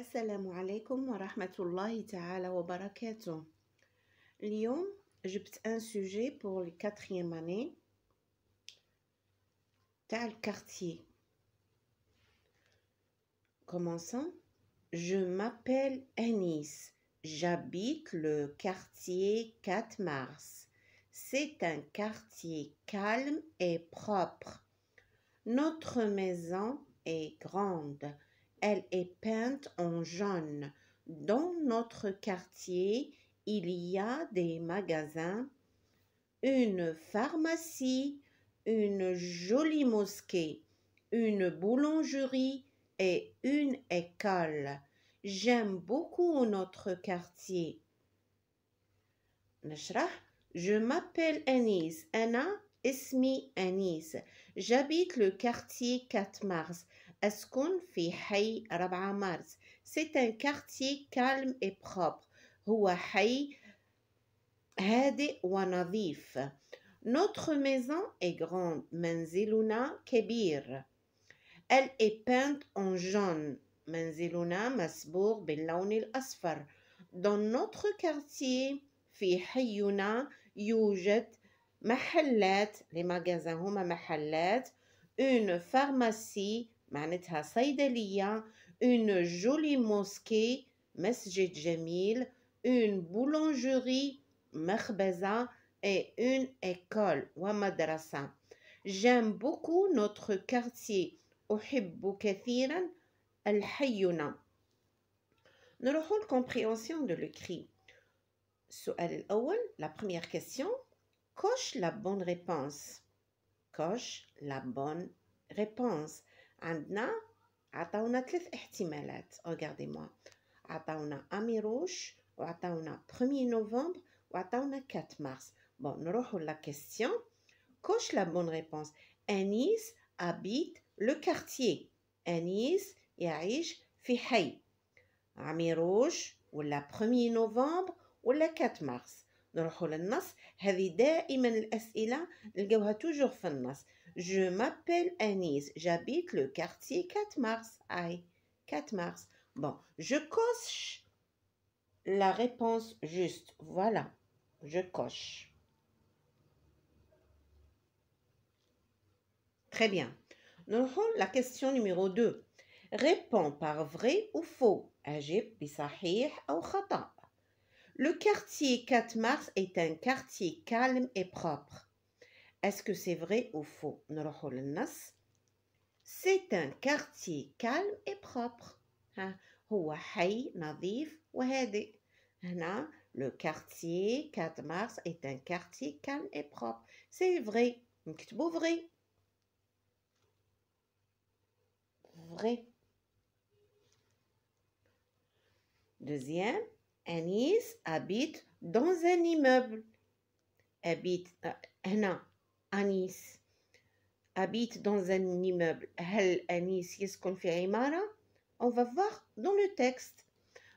Assalamu alaikum wa rahmatullahi wa barakatuh Lyon, j'ai un sujet pour la quatrième année. T'as le quartier. Commençons. Je m'appelle Anis J'habite le quartier 4 mars. C'est un quartier calme et propre. Notre maison est grande. Elle est peinte en jaune. Dans notre quartier, il y a des magasins, une pharmacie, une jolie mosquée, une boulangerie et une école. J'aime beaucoup notre quartier. Je m'appelle Anis. Anna, Ismi Anis. J'habite le quartier 4 mars. أسكن في حي 4 مارس C'est un quartier calme et propre هو حي هادئ ونظيف Notre maison est grande منزلنا كبير Elle est peinte en jaune منزلنا مسبوغ باللون الأصفر Dans notre quartier في حينا يوجد محلات لمجازا هما محلات une pharmacie صيدلية une jolie mosquée مسجد une boulangerie مخبزة et une école ومدرسة J'aime beaucoup notre quartier أحب كثيرا الحينا نروحوا de دو So السؤال Owen, la première question coche la bonne réponse coche la bonne réponse عندنا عطاونا ثلاث احتمالات regardez moi عطاونا اميروش وعطاونا 1 نوفمبر وعطاونا 4 مارس بون نروحو لا كيسيون كوش لا بون ريبونس انيس ابيت لو كارتيي انيس يعيش في حي عميروش ولا 1 نوفمبر ولا 4 مارس نروحو للنص هذه دائما الاسئله نلقاوها توجور في النص Je m'appelle Anis. J'habite le quartier 4 mars. Aïe, 4 mars. Bon, je coche la réponse juste. Voilà, je coche. Très bien. Nous avons la question numéro 2. Réponds par vrai ou faux. Le quartier 4 mars est un quartier calme et propre. Est-ce que c'est vrai ou faux C'est un quartier calme et propre. Hein. le quartier 4 mars est un quartier calme et propre. C'est vrai. C'est vrai. Vrai. Deuxième, Anis habite dans un immeuble. Habite, euh, Anis habite dans un immeuble هل أنيس يسكن في عمارة on va voir dans le texte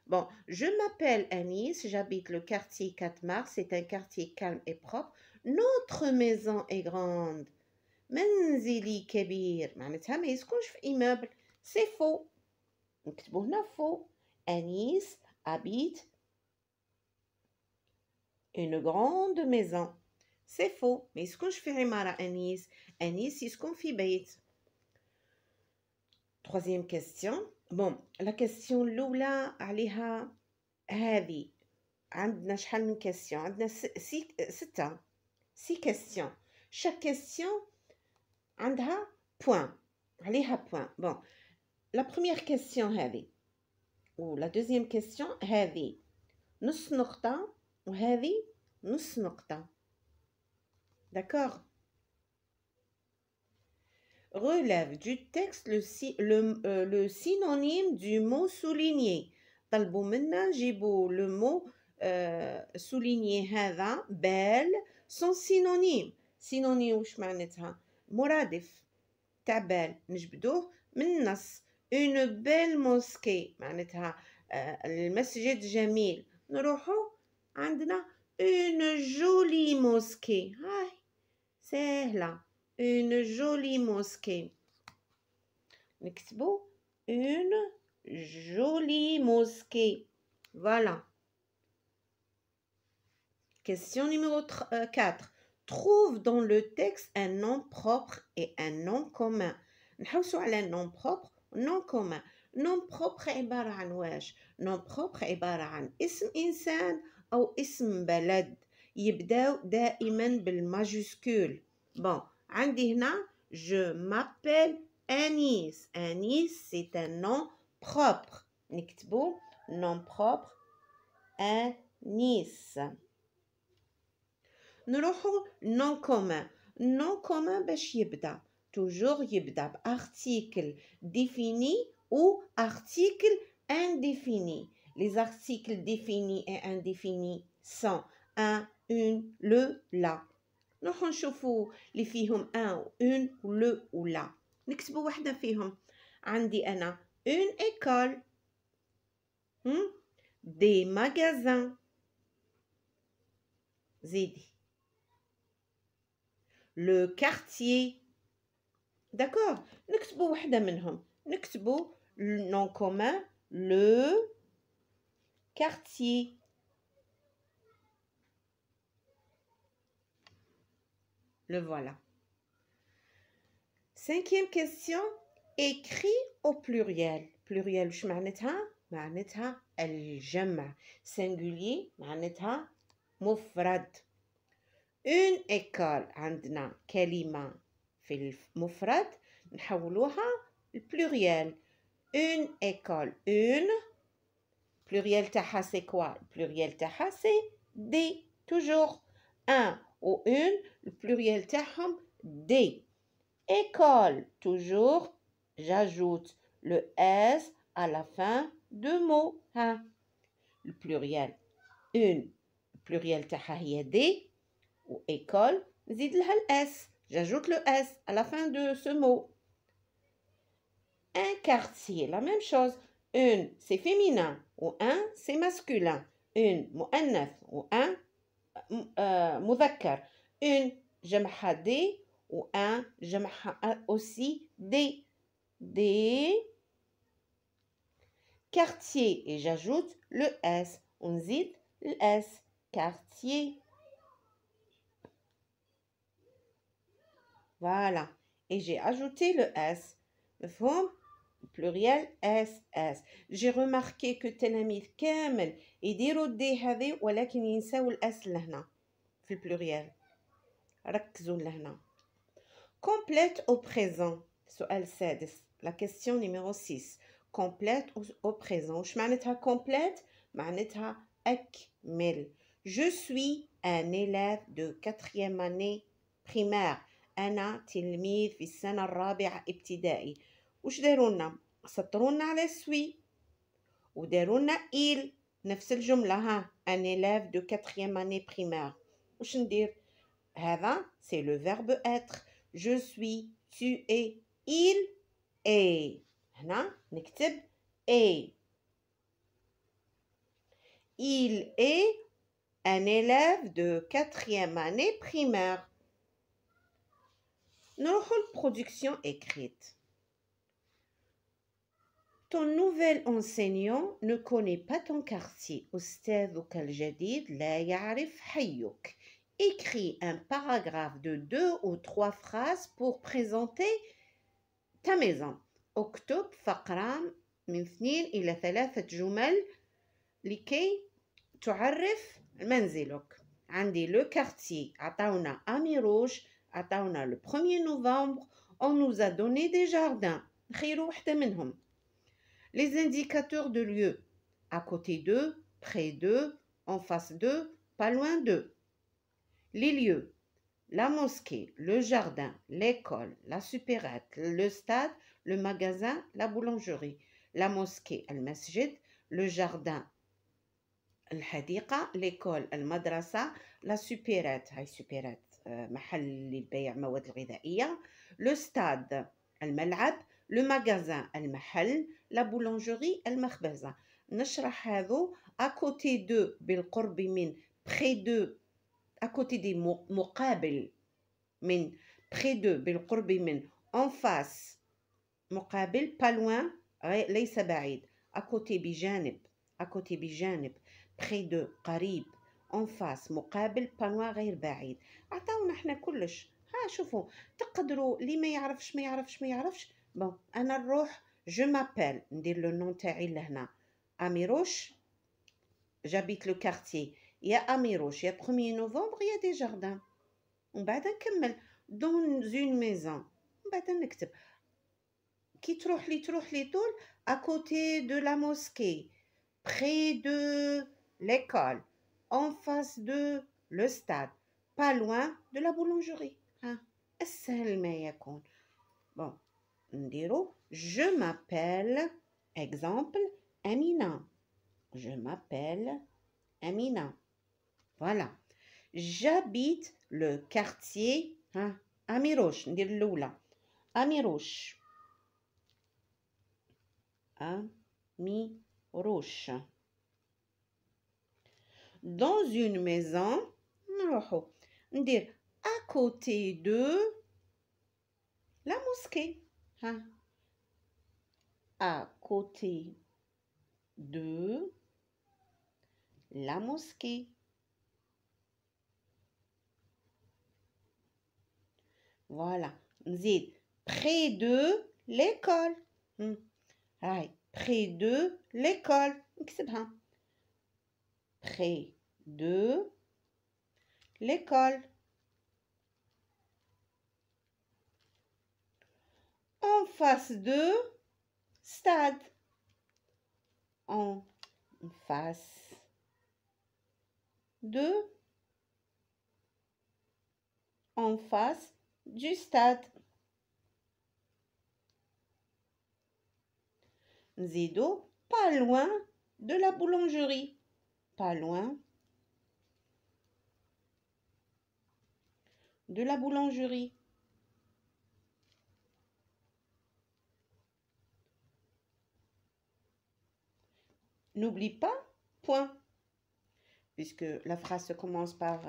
Bon, je m'appelle Anis, j'habite le quartier 4 mars, c'est un quartier calme et propre. Notre maison est grande. Menzili Kebir, معناتها ما immeuble. C'est faux. bon, هنا faux. Anis habite une grande maison. C'est faux. Mais ce qu'on je ferai mal à Anis, Anis, se bête. Troisième question. Bon, la question Lula, Aliha, Heavy. On a une question. c'est un. Six questions. Chaque question, Andha, point. Aliha, point. Bon, la première question, Heavy. Ou la deuxième question, Heavy. Nous snortons, ou Heavy, nous snortons. D'accord Relève du texte le euh, synonyme du mot souligné. Le mot euh, souligné, hein, belle, son synonyme. Synonyme ou Muradif. Tabel. Minas. Une belle mosquée. Manita. Hein. Euh, le message de j'aime. Noroho. Une jolie mosquée. C'est là. Une jolie mosquée. Une jolie mosquée. Voilà. Question numéro 4. Euh, Trouve dans le texte un nom propre et un nom commun. Nous avons un nom propre nom commun nom propre et عن واش nom propre et عن اسم insan ou اسم بلد il y bil majuscule. Bon, هنا je m'appelle Anis. Anis, c'est un nom propre. un nom propre. Anis. نروحو nom commun. Nom commun باش Toujours يبدا Article défini ou article indéfini. Les articles définis et indéfinis sont un, une, le, la. Nous allons voir les filles 1, une, le ou la. ou la. Nous allons une école le quartier quartier. D'accord? Nous voilà. Cinquième question, écrit au pluriel. Pluriel, je معناتها معناتها الجمع. Singulier, معناتها مفرد. Une école, عندنا كلمة في المفرد le pluriel Une école, une. Pluriel تاعها c'est quoi? Pluriel تاعها c'est des. Toujours un ou une, le pluriel taham, des. École, toujours, j'ajoute le S à la fin de mot hein. Le pluriel, une, le pluriel tahahia des, ou école, S. J'ajoute le S à la fin de ce mot. Un quartier, la même chose. Une, c'est féminin, ou un, c'est masculin. Une, neuf ou un, مذكر une جمعها des ou un جمعها aussi des des quartiers et j'ajoute le s on dit le s quartier voilà et j'ai ajouté le s مفهوم pluriel SS. J'ai remarqué que Tenamir Kamel et dit Dehade ou Alakin l'S S l'Hna. Le pluriel. Rakzoul l'Hna. Complète au présent. elle Sedes. La question numéro 6. Complète au présent. Shmaneta complète. Maneta Akmel. Je suis un élève de quatrième année primaire. Anna Tilmid Visana Rabia Iptidei. Qu'est-ce qu'ils font Ils s'attirent sur le « suis ». Ils font « il », la même chose un élève de quatrième année primaire ». Qu'est-ce qu'ils font C'est le verbe « être ».« Je suis »,« tu es »,« il »,« et ». Ici, on écrit « et ».« Il est un élève de quatrième année primaire ». Nous avons une production écrite ton nouvel enseignant ne connaît pas ton quartier. Oustadouk al-Jadid la ya'rif hayouk. Écris un paragraphe de deux ou trois phrases pour présenter ta maison. Oktub fakram min il ila thalathat jumal likay tu'arif manziluk. Andi le quartier. rouge à le 1er novembre. On nous a donné des jardins. Les indicateurs de lieu. À côté d'eux, près d'eux, en face d'eux, pas loin d'eux. Les lieux. La mosquée, le jardin, l'école, la supérette, le stade, le magasin, la boulangerie. La mosquée, al-masjid, le jardin, l'école, ليكول المدرسة le la هاي supérette محل للبيع مواد Le لو ماغازان المحل لا بولونجوري المخبزة نشرح هذو اكوتي دو بالقرب من بخي دو اكوتي دي مقابل من بخي دو بالقرب من اون فاس مقابل با لوان ليس بعيد اكوتي بجانب اكوتي بجانب بخي دو قريب اون فاس مقابل بانوا غير بعيد عطاونا احنا كلش ها شوفوا تقدروا اللي ما يعرفش ما يعرفش ما يعرفش Bon, je m'appelle, dit le nom Amirouche, j'habite le quartier. Il y a Amirouche, il y a 1er novembre, il y a des jardins. On va dans une maison. On va Qui trouve les à côté de la mosquée, près de l'école, en face de le stade, pas loin de la boulangerie. Hein? je m'appelle, exemple, Amina. Je m'appelle Amina. Voilà. J'habite le quartier hein, Amirosh, Ami l'oula. Amirosh. Dans une maison, dire à côté de la mosquée. Hein? à côté de la mosquée. Voilà. Nzid, près de l'école. Hmm. Près de l'école. Près de l'école. en face de stade. En face de en face du stade. Zido pas loin de la boulangerie. Pas loin de la boulangerie. N'oublie pas, point. Puisque la phrase commence par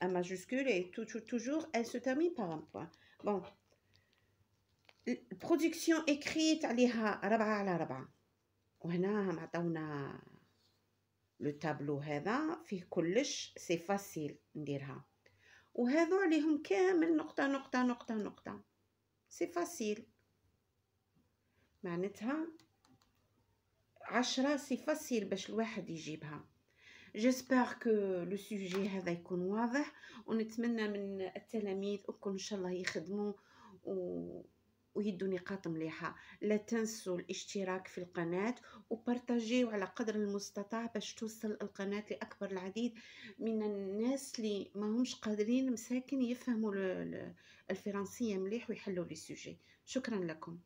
un majuscule et toujours, elle se termine par un point. Bon. Production écrite, on va faire 4 sur 4. Et ici, on le tableau c'est facile de le faire. Et ici, on a tous les points, C'est facile. cest à عشرة سي فاسيل باش الواحد يجيبها جيسبر كو لو سوجي هذا يكون واضح ونتمنى من التلاميذ الكل ان شاء الله يخدموا و... ويدوا نقاط مليحة لا تنسوا الاشتراك في القناة وبارتاجيو على قدر المستطاع باش توصل القناة لأكبر العديد من الناس اللي ما همش قادرين مساكن يفهموا الفرنسية مليح ويحلوا لي سوجي شكرا لكم